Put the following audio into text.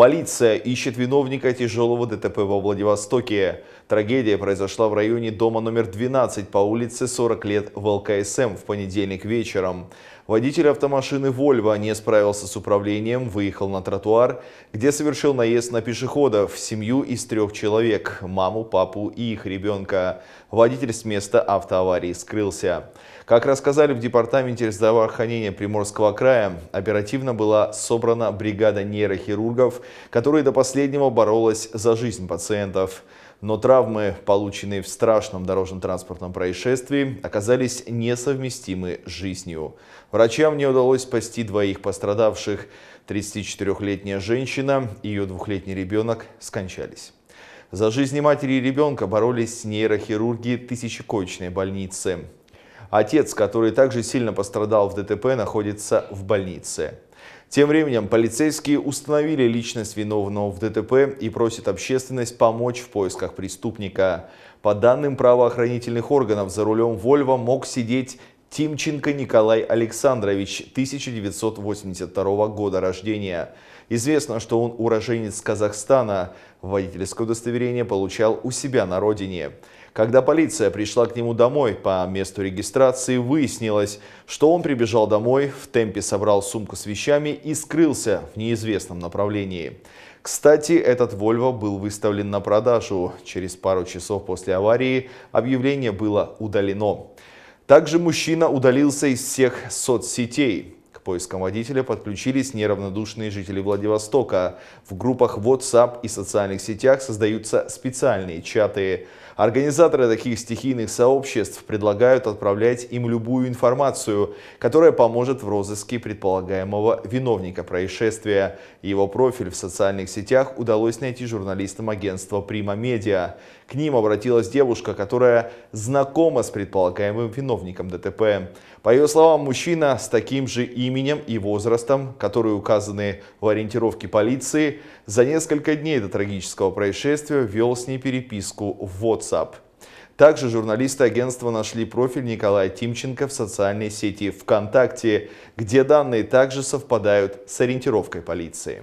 Полиция ищет виновника тяжелого ДТП во Владивостоке. Трагедия произошла в районе дома номер 12 по улице 40 лет в ЛКСМ в понедельник вечером. Водитель автомашины «Вольво» не справился с управлением, выехал на тротуар, где совершил наезд на пешехода, в семью из трех человек – маму, папу и их ребенка. Водитель с места автоаварии скрылся. Как рассказали в Департаменте здравоохранения Приморского края, оперативно была собрана бригада нейрохирургов, которые до последнего боролась за жизнь пациентов но травмы, полученные в страшном дорожно-транспортном происшествии, оказались несовместимы с жизнью. Врачам не удалось спасти двоих пострадавших. 34-летняя женщина и ее двухлетний ребенок скончались. За жизни матери и ребенка боролись нейрохирурги тысячекочной больницы. Отец, который также сильно пострадал в ДТП, находится в больнице. Тем временем полицейские установили личность виновного в ДТП и просят общественность помочь в поисках преступника. По данным правоохранительных органов, за рулем Вольва мог сидеть Тимченко Николай Александрович, 1982 года рождения. Известно, что он уроженец Казахстана. Водительское удостоверение получал у себя на родине. Когда полиция пришла к нему домой по месту регистрации, выяснилось, что он прибежал домой, в темпе собрал сумку с вещами и скрылся в неизвестном направлении. Кстати, этот Вольво был выставлен на продажу. Через пару часов после аварии объявление было удалено. Также мужчина удалился из всех соцсетей. К поискам водителя подключились неравнодушные жители Владивостока. В группах WhatsApp и социальных сетях создаются специальные чаты. Организаторы таких стихийных сообществ предлагают отправлять им любую информацию, которая поможет в розыске предполагаемого виновника происшествия. Его профиль в социальных сетях удалось найти журналистам агентства «Прима Медиа». К ним обратилась девушка, которая знакома с предполагаемым виновником ДТП. По ее словам, мужчина с таким же именем именем и возрастом, которые указаны в ориентировке полиции, за несколько дней до трагического происшествия вел с ней переписку в WhatsApp. Также журналисты агентства нашли профиль Николая Тимченко в социальной сети ВКонтакте, где данные также совпадают с ориентировкой полиции.